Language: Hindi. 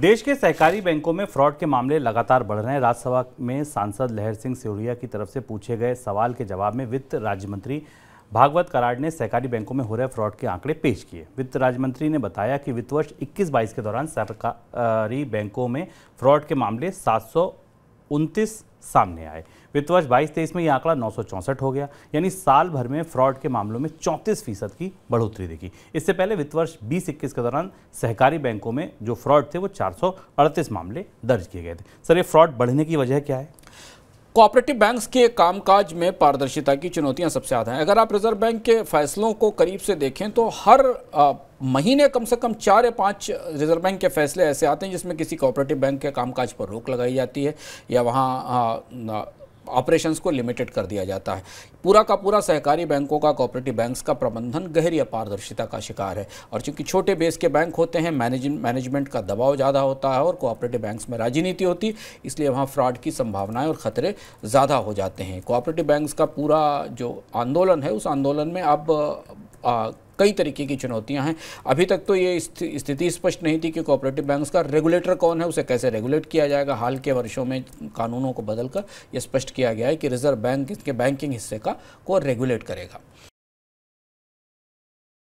देश के सहकारी बैंकों में फ्रॉड के मामले लगातार बढ़ रहे हैं राज्यसभा में सांसद लहर सिंह सिरोड़िया की तरफ से पूछे गए सवाल के जवाब में वित्त राज्य मंत्री भागवत कराड़ ने सहकारी बैंकों में हो रहे फ्रॉड के आंकड़े पेश किए वित्त राज्य मंत्री ने बताया कि वित्त वर्ष 21-22 के दौरान सरकारी बैंकों में फ्रॉड के मामले सात उनतीस सामने आए वित्त वर्ष बाईस तेईस में ये आंकड़ा नौ हो गया यानी साल भर में फ्रॉड के मामलों में चौंतीस फीसद की बढ़ोतरी देखी इससे पहले वित्त वर्ष बीस इक्कीस के दौरान सहकारी बैंकों में जो फ्रॉड थे वो चार मामले दर्ज किए गए थे सर ये फ्रॉड बढ़ने की वजह क्या है कोऑपरेटिव बैंक्स के कामकाज में पारदर्शिता की चुनौतियां सबसे ज़्यादा हैं अगर आप रिजर्व बैंक के फैसलों को करीब से देखें तो हर आ, महीने कम से कम चार या पाँच रिजर्व बैंक के फैसले ऐसे आते हैं जिसमें किसी कोऑपरेटिव बैंक के कामकाज पर रोक लगाई जाती है या वहाँ ऑपरेशंस को लिमिटेड कर दिया जाता है पूरा का पूरा सहकारी बैंकों का कोऑपरेटिव बैंक्स का प्रबंधन गहरी अपारदर्शिता का शिकार है और चूंकि छोटे बेस के बैंक होते हैं मैनेजमेंट का दबाव ज़्यादा होता है और कोऑपरेटिव बैंक्स में राजनीति होती इसलिए वहाँ फ्रॉड की संभावनाएं और ख़तरे ज़्यादा हो जाते हैं कोऑपरेटिव बैंक्स का पूरा जो आंदोलन है उस आंदोलन में अब आ, कई तरीके की चुनौतियां हैं अभी तक तो ये स्थिति स्पष्ट नहीं थी कि कोऑपरेटिव बैंक्स का रेगुलेटर कौन है उसे कैसे रेगुलेट किया जाएगा हाल के वर्षों में कानूनों को बदलकर यह स्पष्ट किया गया है कि रिजर्व बैंक इसके बैंकिंग हिस्से का को रेगुलेट करेगा